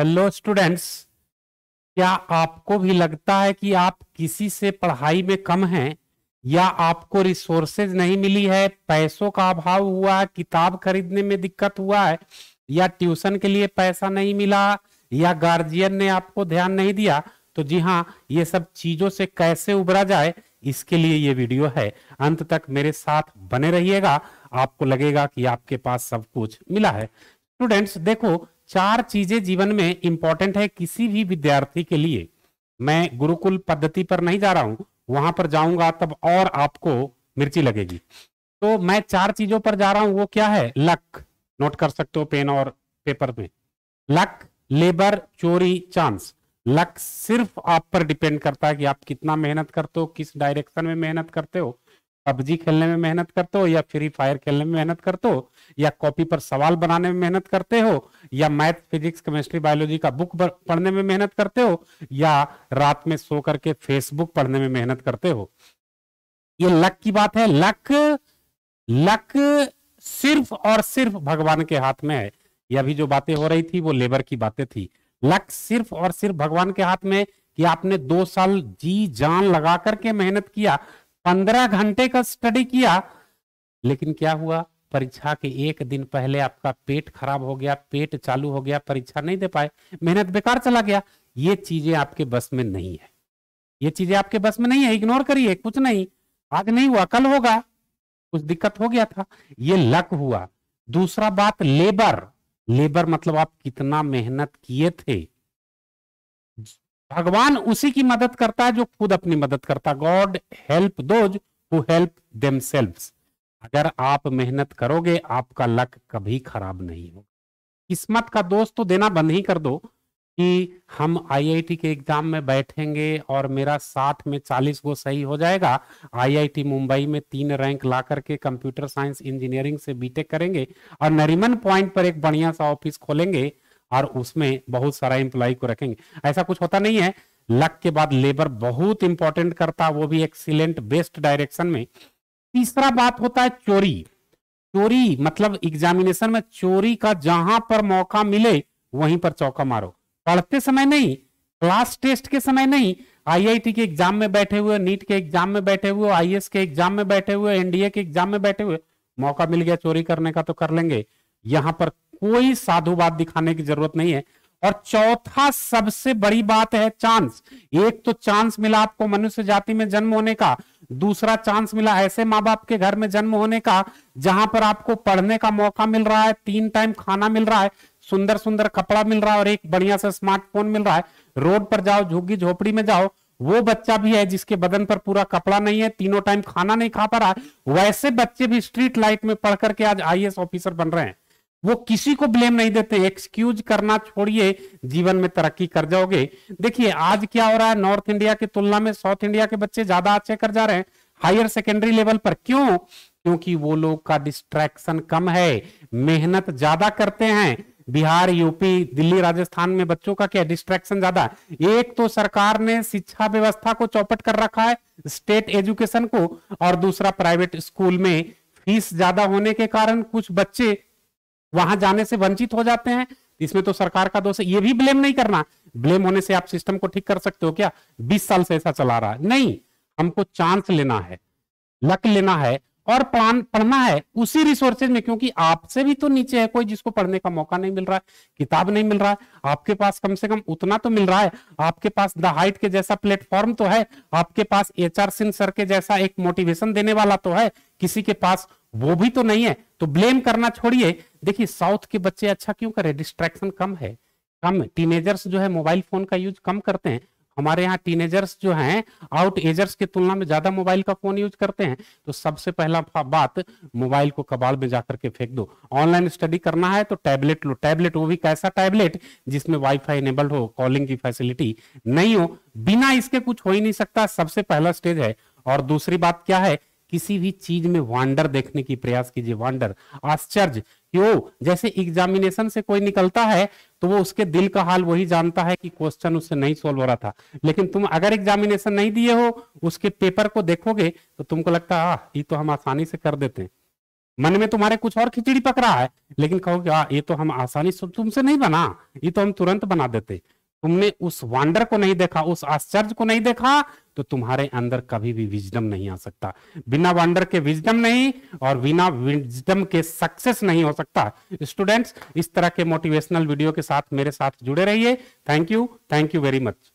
hello students क्या आपको भी लगता है कि आप किसी से पढ़ाई में कम हैं या आपको रिसोर्सेज नहीं मिली है पैसों का अभाव हुआ है किताब खरीदने में दिक्कत हुआ है या ट्यूशन के लिए पैसा नहीं मिला या गार्जियन ने आपको ध्यान नहीं दिया तो जी हाँ ये सब चीजों से कैसे उबरा जाए इसके लिए ये वीडियो है अंत तक मेरे साथ बने रहिएगा आपको लगेगा कि आपके पास सब कुछ मिला है स्टूडेंट्स देखो चार चीजें जीवन में इंपॉर्टेंट है किसी भी विद्यार्थी के लिए मैं गुरुकुल पद्धति पर नहीं जा रहा हूं वहां पर जाऊंगा तब और आपको मिर्ची लगेगी तो मैं चार चीजों पर जा रहा हूं वो क्या है लक नोट कर सकते हो पेन और पेपर में लक लेबर चोरी चांस लक सिर्फ आप पर डिपेंड करता है कि आप कितना मेहनत करते हो किस डायरेक्शन में मेहनत करते हो पबजी खेलने में मेहनत करते हो या फ्री फायर खेलने में मेहनत करते हो या कॉपी पर सवाल बनाने में मेहनत करते हो या मैथ फिजिक्स केमिस्ट्री बायोलॉजी का बुक पढ़ने में मेहनत करते हो या रात में सो करके फेसबुक पढ़ने में मेहनत करते हो ये लक की बात है लक लक सिर्फ और सिर्फ भगवान के हाथ में है ये अभी जो बातें हो रही थी वो लेबर की बातें थी लक सिर्फ और सिर्फ भगवान के हाथ में कि आपने दो साल जी जान लगा करके मेहनत किया पंद्रह घंटे का स्टडी किया लेकिन क्या हुआ परीक्षा के एक दिन पहले आपका पेट खराब हो गया पेट चालू हो गया परीक्षा नहीं दे पाए मेहनत बेकार चला गया ये चीजें आपके बस में नहीं है ये चीजें आपके बस में नहीं है इग्नोर करिए कुछ नहीं आज नहीं हुआ कल होगा कुछ दिक्कत हो गया था ये लक हुआ दूसरा बात लेबर लेबर मतलब आप कितना मेहनत किए थे भगवान उसी की मदद करता है जो खुद अपनी मदद करता God help those who help them अगर आप मेहनत करोगे आपका लक कभी खराब नहीं होगा किस्मत का दोस्त तो देना बंद ही कर दो कि हम आईआईटी के एग्जाम में बैठेंगे और मेरा साठ में चालीस गो सही हो जाएगा आईआईटी मुंबई में तीन रैंक ला करके कंप्यूटर साइंस इंजीनियरिंग से बीटेक करेंगे और नरिमन पॉइंट पर एक बढ़िया सा ऑफिस खोलेंगे और उसमें बहुत सारा एम्प्लॉय को रखेंगे ऐसा कुछ होता नहीं है लक के बाद लेबर बहुत इंपॉर्टेंट करता वो भी एक्सीलेंट बेस्ट डायरेक्शन में तीसरा बात होता है चोरी चोरी मतलब एग्जामिनेशन में चोरी का जहां पर मौका मिले वहीं पर चौका मारो पढ़ते समय नहीं क्लास टेस्ट के समय नहीं आईआईटी के एग्जाम में बैठे हुए नीट के एग्जाम में बैठे हुए आई के एग्जाम में बैठे हुए एनडीए के एग्जाम में बैठे हुए मौका मिल गया चोरी करने का तो कर लेंगे यहां पर कोई साधुवाद दिखाने की जरूरत नहीं है और चौथा सबसे बड़ी बात है चांस एक तो चांस मिला आपको मनुष्य जाति में जन्म होने का दूसरा चांस मिला ऐसे माँ बाप के घर में जन्म होने का जहां पर आपको पढ़ने का मौका मिल रहा है तीन टाइम खाना मिल रहा है सुंदर सुंदर कपड़ा मिल रहा है और एक बढ़िया सा स्मार्टफोन मिल रहा है रोड पर जाओ झुग्गी झोपड़ी में जाओ वो बच्चा भी है जिसके बदन पर पूरा कपड़ा नहीं है तीनों टाइम खाना नहीं खा पा रहा है वैसे बच्चे भी स्ट्रीट लाइट में पढ़ करके आज आईएएस ऑफिसर बन रहे हैं वो किसी को ब्लेम नहीं देते एक्सक्यूज करना छोड़िए जीवन में तरक्की कर जाओगे देखिए आज क्या हो रहा है नॉर्थ इंडिया की तुलना में साउथ इंडिया के बच्चे ज्यादा अच्छे कर जा रहे हैं हायर सेकेंडरी लेवल पर क्यों क्योंकि वो लोग का डिस्ट्रैक्शन कम है मेहनत ज्यादा करते हैं बिहार यूपी दिल्ली राजस्थान में बच्चों का क्या डिस्ट्रैक्शन ज्यादा एक तो सरकार ने शिक्षा व्यवस्था को चौपट कर रखा है स्टेट एजुकेशन को और दूसरा प्राइवेट स्कूल में फीस ज्यादा होने के कारण कुछ बच्चे वहां जाने से वंचित हो जाते हैं इसमें तो सरकार का दोष है ये भी ब्लेम नहीं करना ब्लेम होने से आप सिस्टम को ठीक कर सकते हो क्या बीस साल से ऐसा चला रहा है नहीं हमको चांस लेना है लक लेना है और प्लान पढ़ना है उसी रिसोर्सेज में क्योंकि आपसे भी तो नीचे है कोई जिसको पढ़ने का मौका नहीं मिल रहा है किताब नहीं मिल रहा है आपके पास कम से कम उतना तो मिल रहा है आपके पास द हाइट के जैसा प्लेटफॉर्म तो है आपके पास एच आर सिंह सर के जैसा एक मोटिवेशन देने वाला तो है किसी के पास वो भी तो नहीं है तो ब्लेम करना छोड़िए देखिए साउथ के बच्चे अच्छा क्यों करे डिस्ट्रैक्शन कम है कम टीनेजर्स जो है मोबाइल फोन का यूज कम करते हैं हमारे यहाँ टीनेजर्स जो हैं आउट एजर्स की तुलना में ज्यादा मोबाइल का फोन यूज करते हैं तो सबसे पहला बात मोबाइल को कबाड़ में जाकर के फेंक दो ऑनलाइन स्टडी करना है तो टैबलेट लो टैबलेट वो भी कैसा टैबलेट जिसमें वाईफाई इनेबल्ड हो कॉलिंग की फैसिलिटी नहीं हो बिना इसके कुछ हो ही नहीं सकता सबसे पहला स्टेज है और दूसरी बात क्या है किसी भी चीज में वांडर देखने की प्रयास कीजिए वांडर आश्चर्य क्यों जैसे एग्जामिनेशन से कोई निकलता है तो वो उसके दिल का हाल वही जानता है कि क्वेश्चन उससे नहीं सोल्व हो रहा था लेकिन तुम अगर एग्जामिनेशन नहीं दिए हो उसके पेपर को देखोगे तो तुमको लगता है ये तो हम आसानी से कर देते हैं मन में तुम्हारे कुछ और खिचड़ी पक रहा है लेकिन कहोगे आ ये तो हम आसानी से तुमसे नहीं बना ये तो हम तुरंत बना देते तुमने उस वांडर को नहीं देखा उस आश्चर्य को नहीं देखा तो तुम्हारे अंदर कभी भी विजडम नहीं आ सकता बिना वांडर के विजडम नहीं और बिना विजडम के सक्सेस नहीं हो सकता स्टूडेंट्स इस तरह के मोटिवेशनल वीडियो के साथ मेरे साथ जुड़े रहिए thank you thank you very much